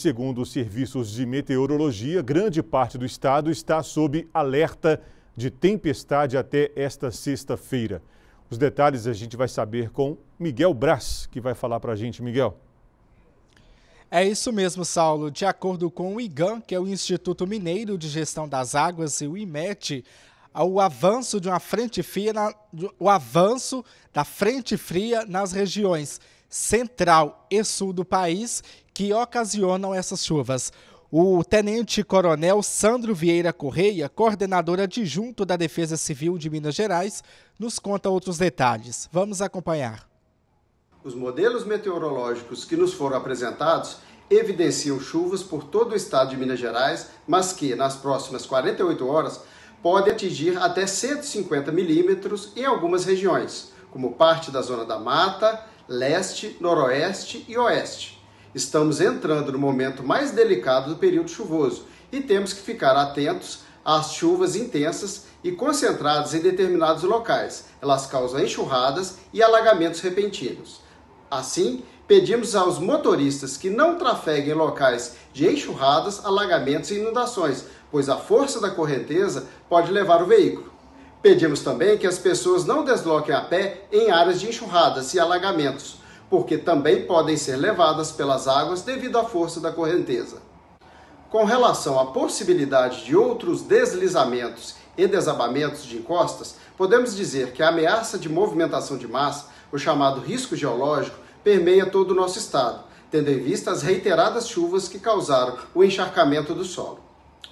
Segundo os serviços de meteorologia, grande parte do estado está sob alerta de tempestade até esta sexta-feira. Os detalhes a gente vai saber com Miguel Braz, que vai falar para a gente. Miguel. É isso mesmo, Saulo. De acordo com o IGAN, que é o Instituto Mineiro de Gestão das Águas, e o IMET, o avanço de uma frente fria, na, o avanço da frente fria nas regiões central e sul do país que ocasionam essas chuvas. O tenente-coronel Sandro Vieira Correia, coordenador adjunto da Defesa Civil de Minas Gerais, nos conta outros detalhes. Vamos acompanhar. Os modelos meteorológicos que nos foram apresentados evidenciam chuvas por todo o estado de Minas Gerais, mas que, nas próximas 48 horas, podem atingir até 150 milímetros em algumas regiões, como parte da Zona da Mata, leste, noroeste e oeste. Estamos entrando no momento mais delicado do período chuvoso e temos que ficar atentos às chuvas intensas e concentradas em determinados locais. Elas causam enxurradas e alagamentos repentinos. Assim, pedimos aos motoristas que não trafeguem locais de enxurradas, alagamentos e inundações, pois a força da correnteza pode levar o veículo. Pedimos também que as pessoas não desloquem a pé em áreas de enxurradas e alagamentos, porque também podem ser levadas pelas águas devido à força da correnteza. Com relação à possibilidade de outros deslizamentos e desabamentos de encostas, podemos dizer que a ameaça de movimentação de massa, o chamado risco geológico, permeia todo o nosso estado, tendo em vista as reiteradas chuvas que causaram o encharcamento do solo.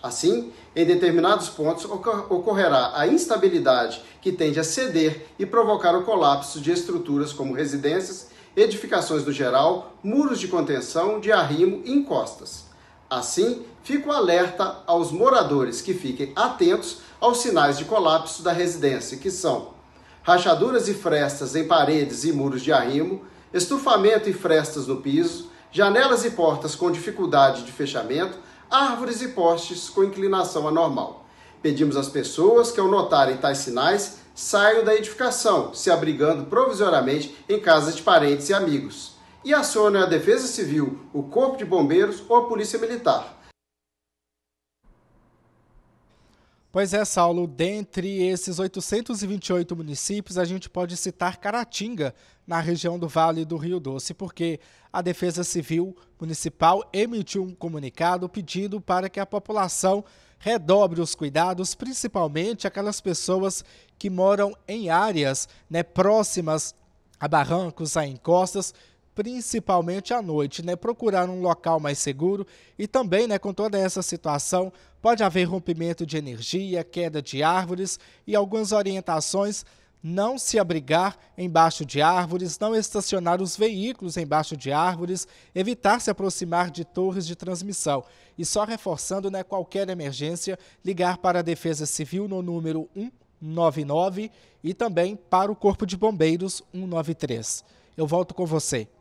Assim, em determinados pontos ocorrerá a instabilidade que tende a ceder e provocar o colapso de estruturas como residências, edificações do geral, muros de contenção, de arrimo e encostas. Assim, fico alerta aos moradores que fiquem atentos aos sinais de colapso da residência, que são rachaduras e frestas em paredes e muros de arrimo, estufamento e frestas no piso, janelas e portas com dificuldade de fechamento, árvores e postes com inclinação anormal. Pedimos às pessoas que, ao notarem tais sinais, saiam da edificação, se abrigando provisoriamente em casas de parentes e amigos, e acionem a Defesa Civil, o Corpo de Bombeiros ou a Polícia Militar. Pois é, Saulo, dentre esses 828 municípios, a gente pode citar Caratinga, na região do Vale do Rio Doce, porque a Defesa Civil Municipal emitiu um comunicado pedindo para que a população redobre os cuidados, principalmente aquelas pessoas que moram em áreas né, próximas a barrancos, a encostas, principalmente à noite, né? Procurar um local mais seguro e também, né, com toda essa situação, Pode haver rompimento de energia, queda de árvores e algumas orientações não se abrigar embaixo de árvores, não estacionar os veículos embaixo de árvores, evitar se aproximar de torres de transmissão. E só reforçando, né, qualquer emergência, ligar para a Defesa Civil no número 199 e também para o Corpo de Bombeiros 193. Eu volto com você.